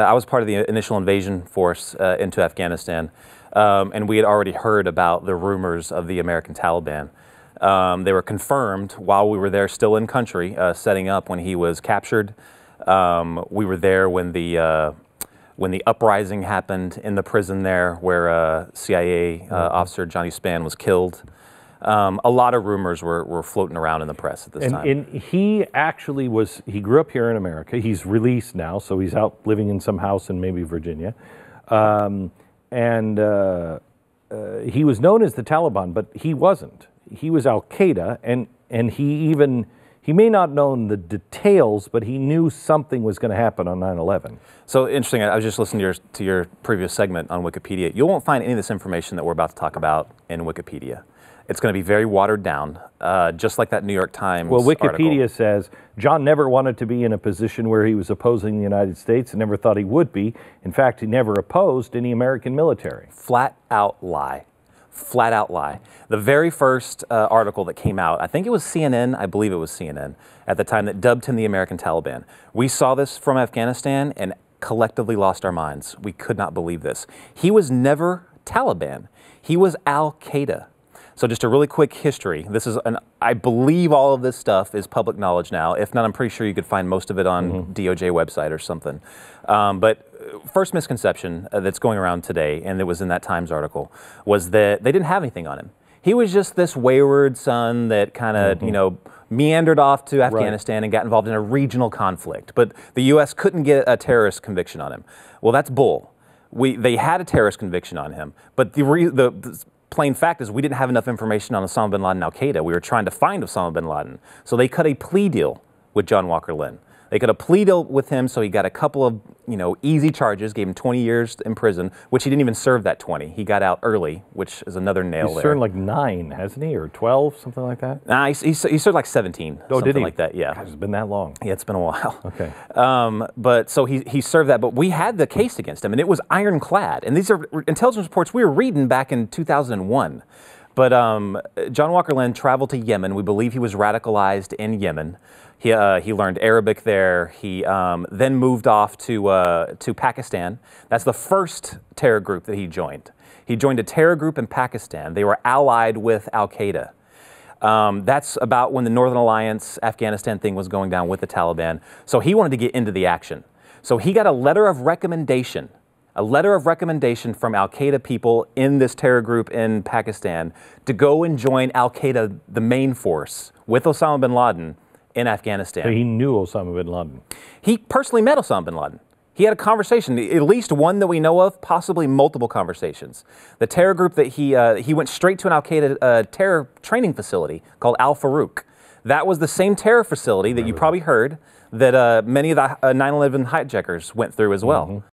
I was part of the initial invasion force uh, into Afghanistan, um, and we had already heard about the rumors of the American Taliban. Um, they were confirmed while we were there, still in country, uh, setting up when he was captured. Um, we were there when the uh, when the uprising happened in the prison there, where uh, CIA uh, mm-hmm. officer Johnny Span was killed. Um, a lot of rumors were, were floating around in the press at this and, time. And he actually was, he grew up here in America. He's released now, so he's out living in some house in maybe Virginia. Um, and uh, uh, he was known as the Taliban, but he wasn't. He was Al Qaeda, and, and he even he may not have known the details, but he knew something was going to happen on 9/11. So interesting. I was just listening to your, to your previous segment on Wikipedia. You won't find any of this information that we're about to talk about in Wikipedia. It's going to be very watered down, uh, just like that New York Times. Well, Wikipedia article. says John never wanted to be in a position where he was opposing the United States and never thought he would be. In fact, he never opposed any American military. Flat out lie flat out lie. The very first uh, article that came out, I think it was CNN, I believe it was CNN, at the time that dubbed him the American Taliban. We saw this from Afghanistan and collectively lost our minds. We could not believe this. He was never Taliban. He was Al Qaeda. So just a really quick history. This is an I believe all of this stuff is public knowledge now. If not, I'm pretty sure you could find most of it on mm -hmm. DOJ website or something. Um, but first misconception uh, that's going around today, and it was in that Times article, was that they didn't have anything on him. He was just this wayward son that kind of, mm -hmm. you mm-hmm. know, meandered off to Afghanistan right. and got involved in a regional conflict. But the U.S. couldn't get a terrorist conviction on him. Well, that's bull. We, they had a terrorist conviction on him, but the, re, the, the plain fact is we didn't have enough information on Osama bin Laden Al Qaeda. We were trying to find Osama bin Laden. So they cut a plea deal with John Walker Lynn. They could have plea deal with him, so he got a couple of you know easy charges, gave him 20 years in prison, which he didn't even serve that 20. He got out early, which is another nail he's there. served like nine, hasn't he, or 12, something like that? Nah, he, he, served like 17. Oh, did he? Like that, yeah. it's been that long. Yeah, it's been a while. Okay. Um, but so he he served that, but we had the case against him, and it was ironclad. And these are intelligence reports we were reading back in 2001. But um, John Walker Lynn traveled to Yemen. We believe he was radicalized in Yemen. He, uh, he learned Arabic there. He um, then moved off to, uh, to Pakistan. That's the first terror group that he joined. He joined a terror group in Pakistan. They were allied with Al Qaeda. Um, that's about when the Northern Alliance Afghanistan thing was going down with the Taliban. So he wanted to get into the action. So he got a letter of recommendation a letter of recommendation from Al Qaeda people in this terror group in Pakistan to go and join Al Qaeda, the main force, with Osama bin Laden in Afghanistan. So he knew Osama bin Laden. He personally met Osama bin Laden. He had a conversation, at least one that we know of, possibly multiple conversations. The terror group that he uh, he went straight to an Al Qaeda uh, terror training facility called Al Farouk. That was the same terror facility that you probably heard that uh, many of the 9/11 uh, hijackers went through as well. Mm -hmm.